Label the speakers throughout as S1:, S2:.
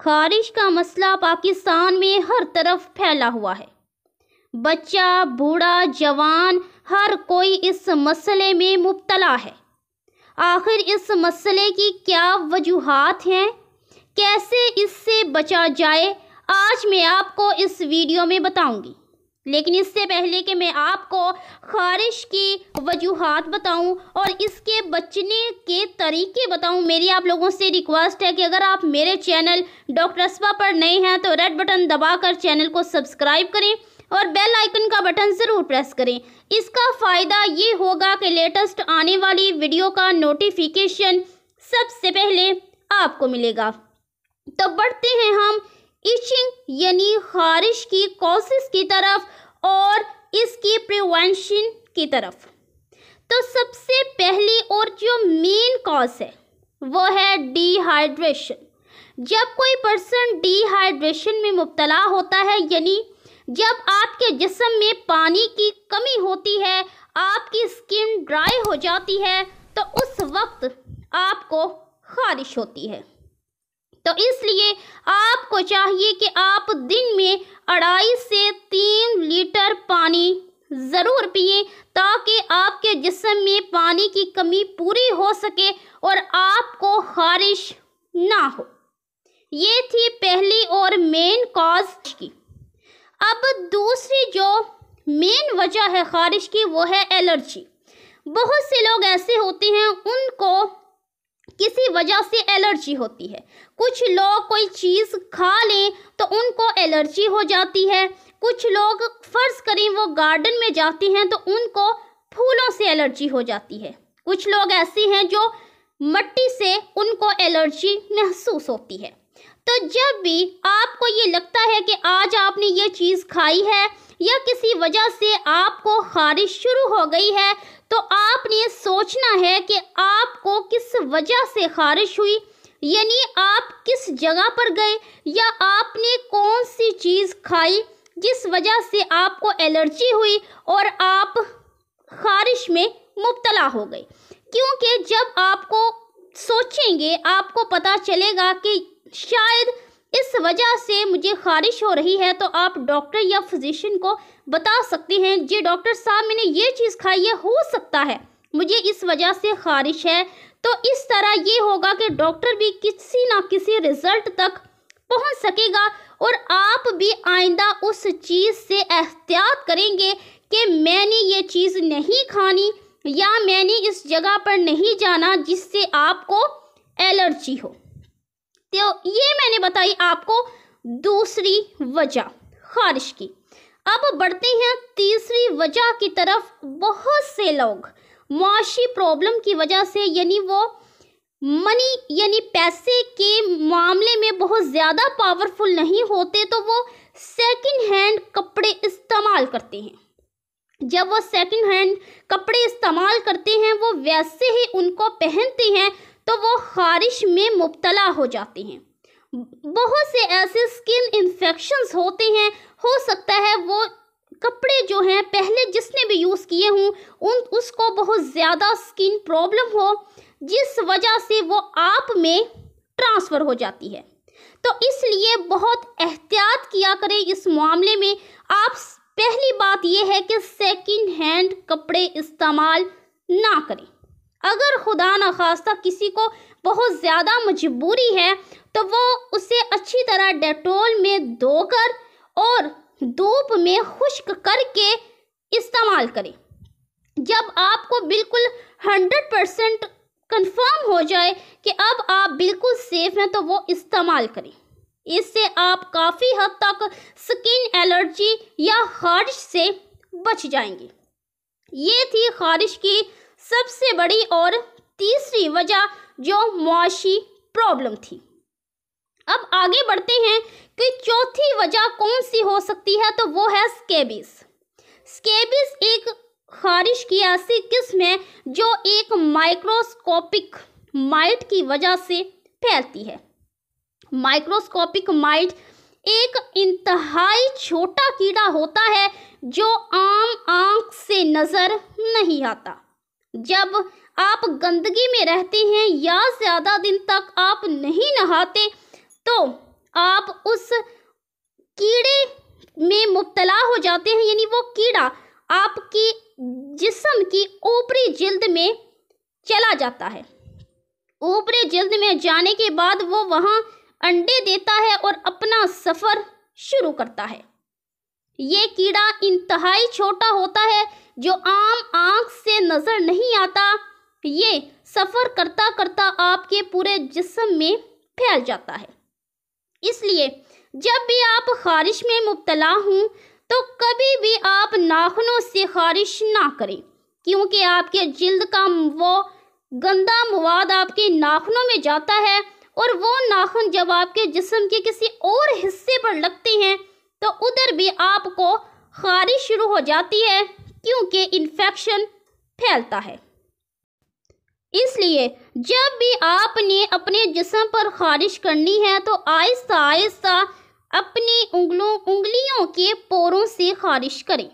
S1: खारिश का मसला पाकिस्तान में हर तरफ फैला हुआ है बच्चा बूढ़ा जवान हर कोई इस मसले में मुबतला है आखिर इस मसले की क्या वजूहत हैं कैसे इससे बचा जाए आज मैं आपको इस वीडियो में बताऊंगी लेकिन इससे पहले कि मैं आपको खारिश की वजूहत बताऊं और इसके बचने के तरीके बताऊं मेरी आप लोगों से रिक्वेस्ट है कि अगर आप मेरे चैनल डॉक्टर अस्पा पर नए हैं तो रेड बटन दबाकर चैनल को सब्सक्राइब करें और बेल आइकन का बटन ज़रूर प्रेस करें इसका फ़ायदा ये होगा कि लेटेस्ट आने वाली वीडियो का नोटिफिकेशन सबसे पहले आपको मिलेगा तो बढ़ते हैं हम इचिंग यानी खारिश की कोशिश की तरफ और इसकी प्रिवेंशन की तरफ तो सबसे पहली और जो मेन कॉज है वो है डिहाइड्रेशन जब कोई पर्सन डिहाइड्रेशन में मुबतला होता है यानी जब आपके जिसम में पानी की कमी होती है आपकी स्किन ड्राई हो जाती है तो उस वक्त आपको खारिश होती है तो इसलिए आप आपको चाहिए कि आप दिन में अढ़ाई से तीन लीटर पानी ज़रूर पिए ताकि आपके जिसम में पानी की कमी पूरी हो सके और आपको खारिश ना हो ये थी पहली और मेन कॉज की अब दूसरी जो मेन वजह है खारिश की वो है एलर्जी बहुत से लोग ऐसे होते हैं उनको किसी वजह से एलर्जी होती है कुछ लोग कोई चीज़ खा लें तो उनको एलर्जी हो जाती है कुछ लोग फ़र्ज़ करें वो गार्डन में जाते हैं तो उनको फूलों से एलर्जी हो जाती है कुछ लोग ऐसे हैं जो मट्टी से उनको एलर्जी महसूस होती है तो जब भी आपको ये लगता है कि आज आपने ये चीज़ खाई है या किसी वजह से आपको खारिश शुरू हो गई है तो आपने ये सोचना है कि आपको किस वजह से खारिश हुई यानी आप किस जगह पर गए या आपने कौन सी चीज़ खाई जिस वजह से आपको एलर्जी हुई और आप खारिश में मुबतला हो गए क्योंकि जब आपको सोचेंगे आपको पता चलेगा कि शायद इस वजह से मुझे खारिश हो रही है तो आप डॉक्टर या फिजिशियन को बता सकते हैं जी डॉक्टर साहब मैंने ये चीज़ खाई है हो सकता है मुझे इस वजह से खारिश है तो इस तरह ये होगा कि डॉक्टर भी किसी ना किसी रिज़ल्ट तक पहुंच सकेगा और आप भी आइंदा उस चीज़ से एहतियात करेंगे कि मैंने ये चीज़ नहीं खानी या मैंने इस जगह पर नहीं जाना जिससे आपको एलर्जी हो तो ये मैंने बताई आपको दूसरी वजह खारिश की अब बढ़ते हैं तीसरी वजह की तरफ बहुत से लोग मुआशी प्रॉब्लम की वजह से यानी वो मनी यानी पैसे के मामले में बहुत ज़्यादा पावरफुल नहीं होते तो वो सेकंड हैंड कपड़े इस्तेमाल करते हैं जब वो सेकंड हैंड कपड़े इस्तेमाल करते हैं वो वैसे ही उनको पहनते हैं तो वो खारिश में मुबतला हो जाते हैं बहुत से ऐसे स्किन इन्फेक्शन होते हैं हो सकता है वो कपड़े जो हैं पहले जिसने भी यूज़ किए हों उन उसको बहुत ज़्यादा स्किन प्रॉब्लम हो जिस वजह से वो आप में ट्रांसफ़र हो जाती है तो इसलिए बहुत एहतियात किया करें इस मामले में आप पहली बात यह है कि सेकंड हैंड कपड़े इस्तेमाल ना करें अगर खुदा न खास्ता किसी को बहुत ज़्यादा मजबूरी है तो वो उसे अच्छी तरह डेटोल में धोकर और धूप में खुश्क करके इस्तेमाल करें जब आपको बिल्कुल हंड्रेड परसेंट कन्फर्म हो जाए कि अब आप बिल्कुल सेफ़ हैं तो वो इस्तेमाल करें इससे आप काफ़ी हद तक स्किन एलर्जी या खारिश से बच जाएंगे ये थी खारिश की सबसे बड़ी और तीसरी वजह जो मुआशी प्रॉब्लम थी अब आगे बढ़ते हैं कि चौथी वजह कौन सी हो सकती है तो वो है स्केबिस स्केबिस एक खारिश की ऐसी किस्म है जो एक माइक्रोस्कोपिक माइट की वजह से फैलती है माइक्रोस्कोपिक माइट एक इंतहाई छोटा कीड़ा होता है जो आम आंख से नज़र नहीं आता जब आप गंदगी में रहते हैं या ज़्यादा दिन तक आप नहीं नहाते तो आप उस कीड़े में मुबतला हो जाते हैं यानी वो कीड़ा आपकी जिसम की ऊपरी जल्द में चला जाता है ऊपरी जल्द में जाने के बाद वो वहाँ अंडे देता है और अपना सफ़र शुरू करता है ये कीड़ा इंतहाई छोटा होता है जो आम आंख से नज़र नहीं आता ये सफ़र करता करता आपके पूरे जिस्म में फैल जाता है इसलिए जब भी आप ख़ारिश में मुबतला हूँ तो कभी भी आप नाखनों से ख़ारिश ना करें क्योंकि आपके जल्द का वो गंदा मवाद आपके नाखनों में जाता है और वो नाखन जब आपके जिस्म के किसी और हिस्से पर लगते हैं तो उधर भी आपको खारिश शुरू हो जाती है क्योंकि इन्फेक्शन फैलता है इसलिए जब भी आपने अपने जिसम पर खारिश करनी है तो आहिस्ता आहिस्ता अपनी उंगलों उंगलियों के पोरों से खारिश करें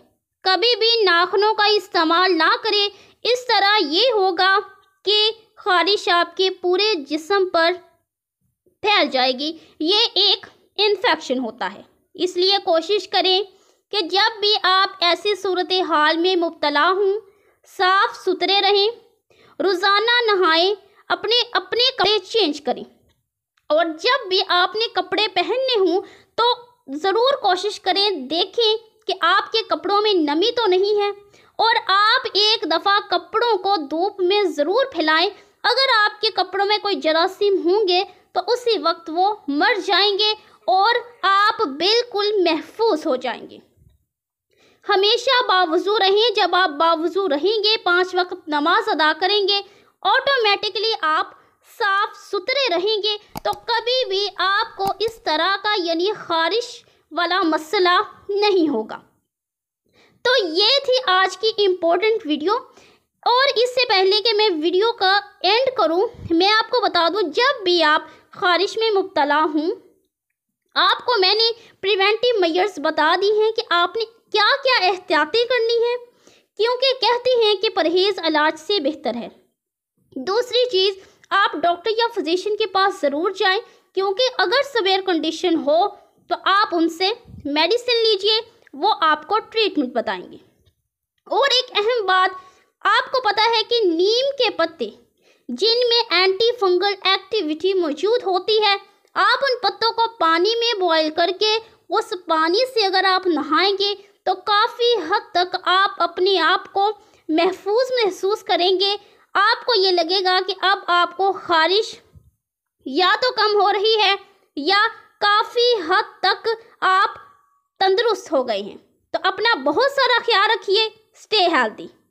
S1: कभी भी नाखनों का इस्तेमाल ना करें इस तरह ये होगा कि खारिश आपके पूरे जिसम पर फैल जाएगी ये एक इन्फेक्शन होता है इसलिए कोशिश करें कि जब भी आप ऐसी सूरत हाल में मुबतला हों साफ़ सुथरे रहें रोज़ाना नहाएं अपने अपने कपड़े चेंज करें और जब भी आपने कपड़े पहनने हों तो ज़रूर कोशिश करें देखें कि आपके कपड़ों में नमी तो नहीं है और आप एक दफ़ा कपड़ों को धूप में ज़रूर फैलाएं अगर आपके कपड़ों में कोई जरासीम होंगे तो उसी वक्त वो मर जाएंगे और आप बिल्कुल महफूज हो जाएंगे हमेशा बावजू रहें जब आप बावजू रहेंगे पाँच वक्त नमाज अदा करेंगे ऑटोमेटिकली आप साफ सुथरे रहेंगे तो कभी भी आपको इस तरह का यानी ख़ारिश वाला मसला नहीं होगा तो ये थी आज की इम्पोर्टेंट वीडियो और इससे पहले कि मैं वीडियो का एंड करूं मैं आपको बता दूं जब भी आप ख़ारिश में मुबतला हूं आपको मैंने प्रिवेंटिव मैयर्स बता दी हैं कि आपने क्या क्या एहतियातें करनी है क्योंकि कहते हैं कि परहेज़ इलाज से बेहतर है दूसरी चीज़ आप डॉक्टर या फिजिशियन के पास ज़रूर जाएं क्योंकि अगर सवेर कंडीशन हो तो आप उनसे मेडिसिन लीजिए वो आपको ट्रीटमेंट बताएंगे और एक अहम बात आपको पता है कि नीम के पत्ते जिनमें एंटी फंगल एक्टिविटी मौजूद होती है आप उन पत्तों को पानी में बॉईल करके उस पानी से अगर आप नहाएंगे तो काफ़ी हद तक आप अपने आप को महफूज महसूस करेंगे आपको ये लगेगा कि अब आपको ख़ारिश या तो कम हो रही है या काफ़ी हद तक आप तंदुरुस्त हो गए हैं तो अपना बहुत सारा ख्याल रखिए स्टे हेल्दी